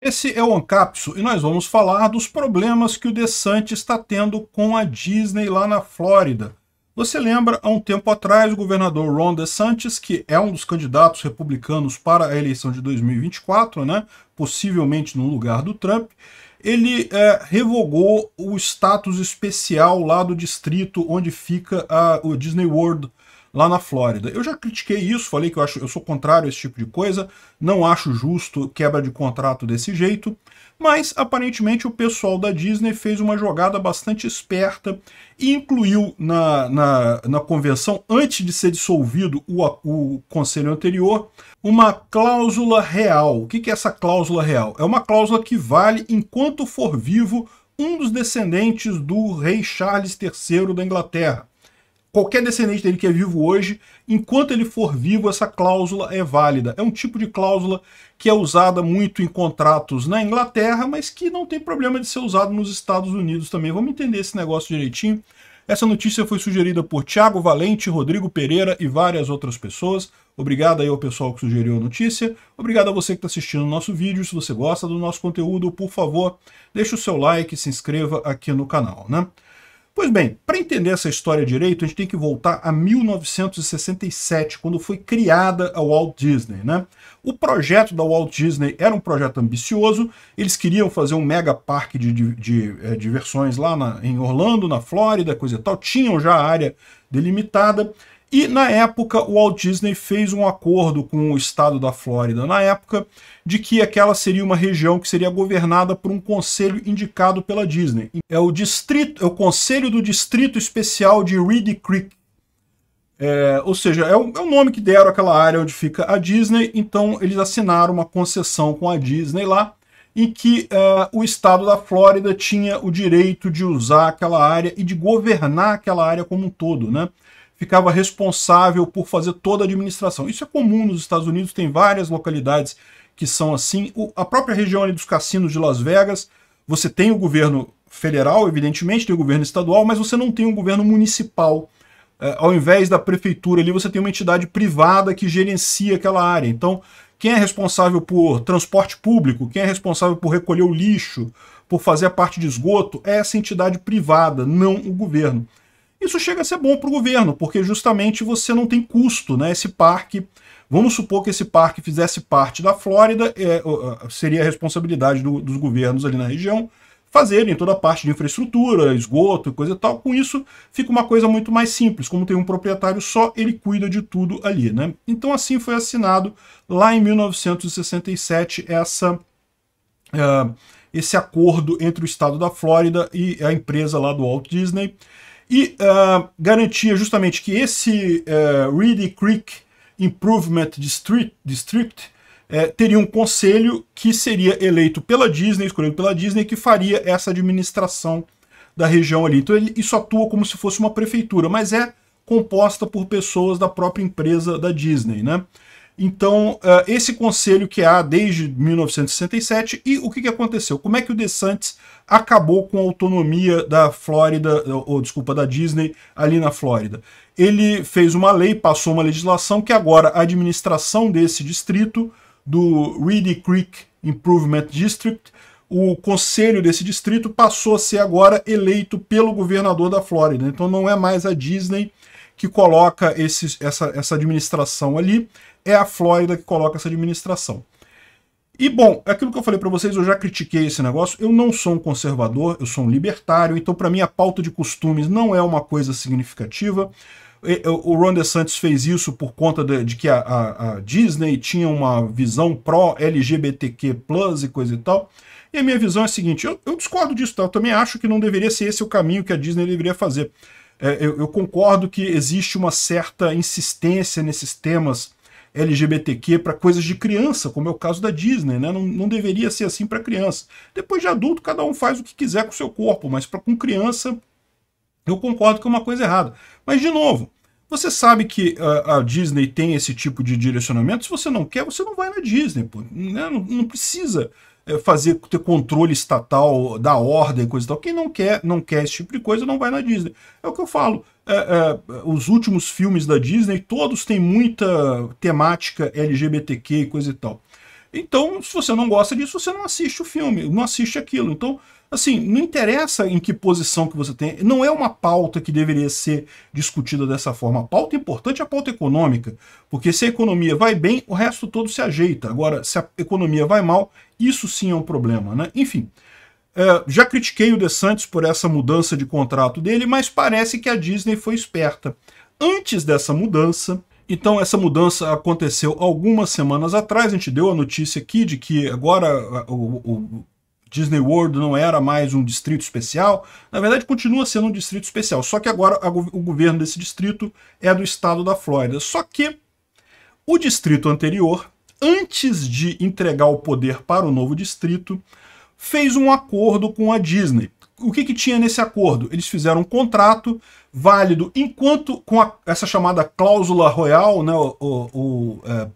Esse é o Ancapso e nós vamos falar dos problemas que o DeSantis está tendo com a Disney lá na Flórida. Você lembra, há um tempo atrás, o governador Ron DeSantis, que é um dos candidatos republicanos para a eleição de 2024, né, possivelmente no lugar do Trump, ele é, revogou o status especial lá do distrito onde fica a, ah, o Disney World, lá na Flórida. Eu já critiquei isso, falei que eu, acho, eu sou contrário a esse tipo de coisa, não acho justo quebra de contrato desse jeito, mas aparentemente o pessoal da Disney fez uma jogada bastante esperta e incluiu na, na, na convenção, antes de ser dissolvido o, o conselho anterior, uma cláusula real. O que, que é essa cláusula real? É uma cláusula que vale enquanto for vivo um dos descendentes do rei Charles III da Inglaterra qualquer descendente dele que é vivo hoje, enquanto ele for vivo, essa cláusula é válida. É um tipo de cláusula que é usada muito em contratos na Inglaterra, mas que não tem problema de ser usado nos Estados Unidos também. Vamos entender esse negócio direitinho. Essa notícia foi sugerida por Tiago Valente, Rodrigo Pereira e várias outras pessoas. Obrigado aí ao pessoal que sugeriu a notícia. Obrigado a você que está assistindo o nosso vídeo. Se você gosta do nosso conteúdo, por favor, deixe o seu like e se inscreva aqui no canal, né? Pois bem, para entender essa história direito, a gente tem que voltar a 1967, quando foi criada a Walt Disney. Né? O projeto da Walt Disney era um projeto ambicioso, eles queriam fazer um mega parque de, de, de é, diversões lá na, em Orlando, na Flórida, coisa e tal, tinham já a área delimitada, e na época, o Walt Disney fez um acordo com o estado da Flórida, na época, de que aquela seria uma região que seria governada por um conselho indicado pela Disney. É o distrito, é o conselho do distrito especial de Reedy Creek. É, ou seja, é o, é o nome que deram àquela área onde fica a Disney, então eles assinaram uma concessão com a Disney lá, em que uh, o estado da Flórida tinha o direito de usar aquela área e de governar aquela área como um todo, né? ficava responsável por fazer toda a administração. Isso é comum nos Estados Unidos, tem várias localidades que são assim. O, a própria região dos cassinos de Las Vegas, você tem o governo federal, evidentemente, tem o governo estadual, mas você não tem um governo municipal. É, ao invés da prefeitura ali, você tem uma entidade privada que gerencia aquela área. Então, quem é responsável por transporte público, quem é responsável por recolher o lixo, por fazer a parte de esgoto, é essa entidade privada, não o governo. Isso chega a ser bom para o governo, porque justamente você não tem custo, né? Esse parque, vamos supor que esse parque fizesse parte da Flórida, é, seria a responsabilidade do, dos governos ali na região fazerem toda a parte de infraestrutura, esgoto, coisa e tal. Com isso, fica uma coisa muito mais simples. Como tem um proprietário só, ele cuida de tudo ali, né? Então assim foi assinado lá em 1967 essa... Uh, esse acordo entre o estado da Flórida e a empresa lá do Walt Disney e uh, garantia justamente que esse uh, Reedy Creek Improvement District, District uh, teria um conselho que seria eleito pela Disney, escolhido pela Disney, que faria essa administração da região ali. Então ele, isso atua como se fosse uma prefeitura, mas é composta por pessoas da própria empresa da Disney, né? Então, eh, esse conselho que há desde 1967, e o que, que aconteceu? Como é que o DeSantis acabou com a autonomia da Flórida, ou desculpa, da Disney ali na Flórida? Ele fez uma lei, passou uma legislação que agora a administração desse distrito, do Reedy Creek Improvement District, o conselho desse distrito passou a ser agora eleito pelo governador da Flórida. Então não é mais a Disney que coloca esse, essa, essa administração ali, é a Flórida que coloca essa administração. E bom, aquilo que eu falei para vocês, eu já critiquei esse negócio. Eu não sou um conservador, eu sou um libertário, então para mim a pauta de costumes não é uma coisa significativa. O Ron DeSantis fez isso por conta de, de que a, a, a, Disney tinha uma visão pró-LGBTQ+, e coisa e tal. E a minha visão é a seguinte, eu, eu discordo disso, tá? eu também acho que não deveria ser esse o caminho que a Disney deveria fazer. É, eu, eu concordo que existe uma certa insistência nesses temas LGBTQ para coisas de criança, como é o caso da Disney, né? Não, não deveria ser assim para criança. Depois de adulto, cada um faz o que quiser com o seu corpo, mas para com criança, eu concordo que é uma coisa errada. Mas, de novo, você sabe que a, ah, a Disney tem esse tipo de direcionamento. Se você não quer, você não vai na Disney, pô. Né? Não, não precisa é, fazer ter controle estatal da ordem, coisa e tal. Quem não quer, não quer esse tipo de coisa, não vai na Disney. É o que eu falo. É, é, os últimos filmes da Disney, todos têm muita temática LGBTQ e coisa e tal. Então, se você não gosta disso, você não assiste o filme, não assiste aquilo. Então, Assim, não interessa em que posição que você tem, não é uma pauta que deveria ser discutida dessa forma. A pauta importante é a pauta econômica, porque se a economia vai bem, o resto todo se ajeita. Agora, se a economia vai mal, isso sim é um problema, né? Enfim, é, já critiquei o Santos por essa mudança de contrato dele, mas parece que a Disney foi esperta. Antes dessa mudança, então, essa mudança aconteceu algumas semanas atrás. A gente deu a notícia aqui de que agora o, o, Disney World não era mais um distrito especial. Na verdade, continua sendo um distrito especial, só que agora o governo desse distrito é do estado da Flórida. Só que o distrito anterior, antes de entregar o poder para o novo distrito, fez um acordo com a Disney. O que, que tinha nesse acordo? Eles fizeram um contrato válido enquanto com a, essa chamada cláusula royal, né, o, o, o é,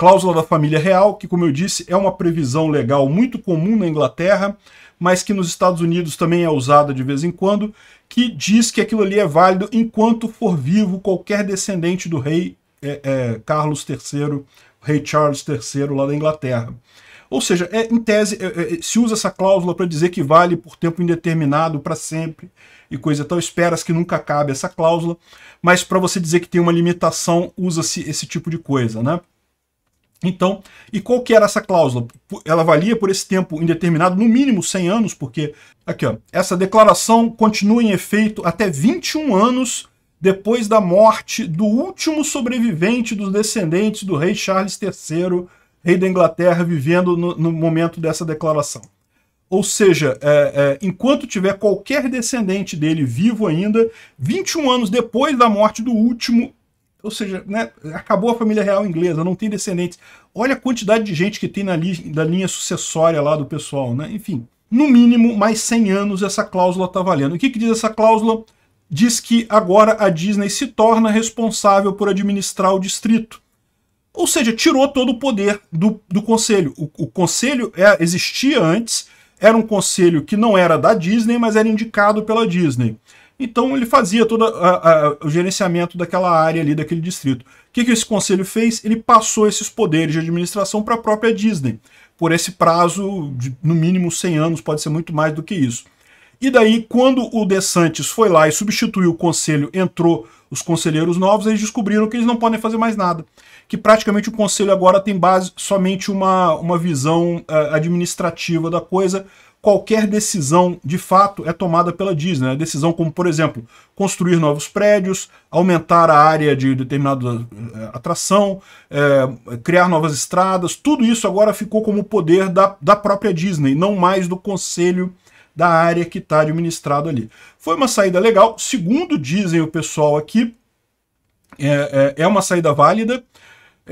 Cláusula da família real, que, como eu disse, é uma previsão legal muito comum na Inglaterra, mas que nos Estados Unidos também é usada de vez em quando, que diz que aquilo ali é válido enquanto for vivo qualquer descendente do rei é, é, Carlos III, rei Charles III lá da Inglaterra. Ou seja, é, em tese, é, é, se usa essa cláusula para dizer que vale por tempo indeterminado, para sempre, e coisa tal. Esperas que nunca acabe essa cláusula, mas para você dizer que tem uma limitação, usa-se esse tipo de coisa, né? Então, e qual que era essa cláusula? Ela valia por esse tempo indeterminado, no mínimo 100 anos, porque aqui, ó, essa declaração continua em efeito até 21 anos depois da morte do último sobrevivente dos descendentes do rei Charles III, rei da Inglaterra, vivendo no, no momento dessa declaração. Ou seja, é, é, enquanto tiver qualquer descendente dele vivo ainda, 21 anos depois da morte do último, ou seja, né, acabou a família real inglesa, não tem descendentes. Olha a quantidade de gente que tem na, li linha sucessória lá do pessoal, né? Enfim, no mínimo mais 100 anos essa cláusula está valendo. O que, que diz essa cláusula? Diz que agora a Disney se torna responsável por administrar o distrito. Ou seja, tirou todo o poder do, do conselho. O, o conselho é, existia antes, era um conselho que não era da Disney, mas era indicado pela Disney. Então ele fazia todo a, a, o gerenciamento daquela área ali, daquele distrito. O que, que esse conselho fez? Ele passou esses poderes de administração para a própria Disney, por esse prazo de no mínimo 100 anos, pode ser muito mais do que isso. E daí, quando o DeSantis foi lá e substituiu o conselho, entrou os conselheiros novos, eles descobriram que eles não podem fazer mais nada. Que praticamente o conselho agora tem base somente uma, uma visão uh, administrativa da coisa, qualquer decisão de fato é tomada pela Disney. Né? Decisão como, por exemplo, construir novos prédios, aumentar a área de determinada eh, atração, é, criar novas estradas, tudo isso agora ficou como poder da, da própria Disney, não mais do conselho da área que está administrado ali. Foi uma saída legal, segundo dizem o pessoal aqui, é, é, é uma saída válida,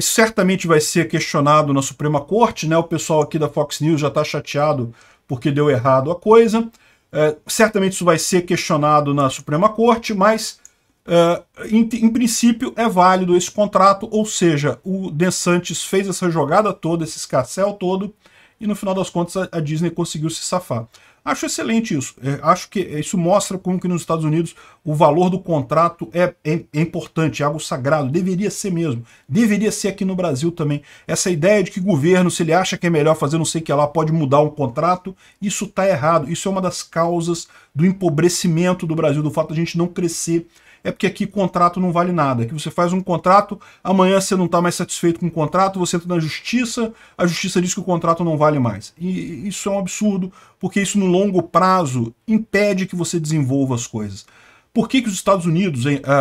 certamente vai ser questionado na Suprema Corte, né? O pessoal aqui da Fox News já está chateado porque deu errado a coisa. É, certamente isso vai ser questionado na Suprema Corte, mas é, em, em, princípio é válido esse contrato, ou seja, o DeSantis fez essa jogada toda, esse escarcel todo, e no final das contas a, a Disney conseguiu se safar. Acho excelente isso. É, acho que isso mostra como que nos Estados Unidos o valor do contrato é, é, é, importante, é algo sagrado, deveria ser mesmo. Deveria ser aqui no Brasil também. Essa ideia de que governo, se ele acha que é melhor fazer não sei o que lá, pode mudar um contrato, isso está errado. Isso é uma das causas do empobrecimento do Brasil, do fato de a gente não crescer é porque aqui contrato não vale nada. Aqui você faz um contrato, amanhã você não está mais satisfeito com o contrato, você entra na justiça, a justiça diz que o contrato não vale mais. E isso é um absurdo, porque isso no longo prazo impede que você desenvolva as coisas. Por que, que os Estados Unidos, a,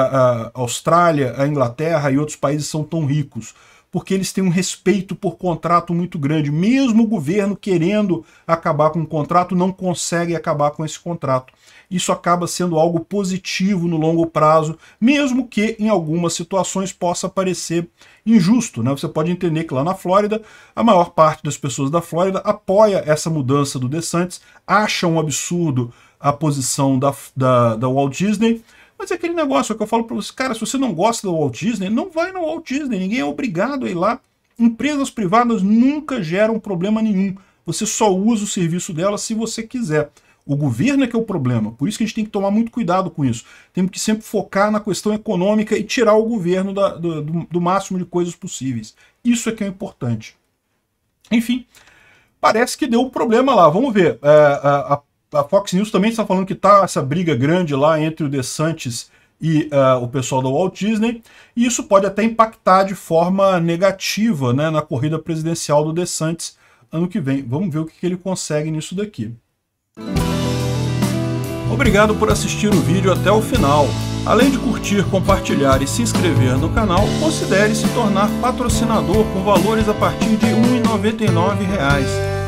a Austrália, a Inglaterra e outros países são tão ricos? porque eles têm um respeito por contrato muito grande. Mesmo o governo querendo acabar com o contrato, não consegue acabar com esse contrato. Isso acaba sendo algo positivo no longo prazo, mesmo que em algumas situações possa parecer injusto. Né? Você pode entender que lá na Flórida, a maior parte das pessoas da Flórida apoia essa mudança do DeSantis, acha um absurdo a posição da, da, da Walt Disney, mas é aquele negócio que eu falo para você, cara, se você não gosta do Walt Disney, não vai no Walt Disney, ninguém é obrigado a ir lá. Empresas privadas nunca geram problema nenhum. Você só usa o serviço dela se você quiser. O governo é que é o problema, por isso que a gente tem que tomar muito cuidado com isso. Temos que sempre focar na questão econômica e tirar o governo da, do, do máximo de coisas possíveis. Isso é que é importante. Enfim, parece que deu um problema lá. Vamos ver. É, a, a a Fox News também está falando que está essa briga grande lá entre o DeSantis e uh, o pessoal da Walt Disney, e isso pode até impactar de forma negativa né, na corrida presidencial do DeSantis ano que vem. Vamos ver o que, que ele consegue nisso daqui. Obrigado por assistir o vídeo até o final. Além de curtir, compartilhar e se inscrever no canal, considere se tornar patrocinador com valores a partir de R$ 1,99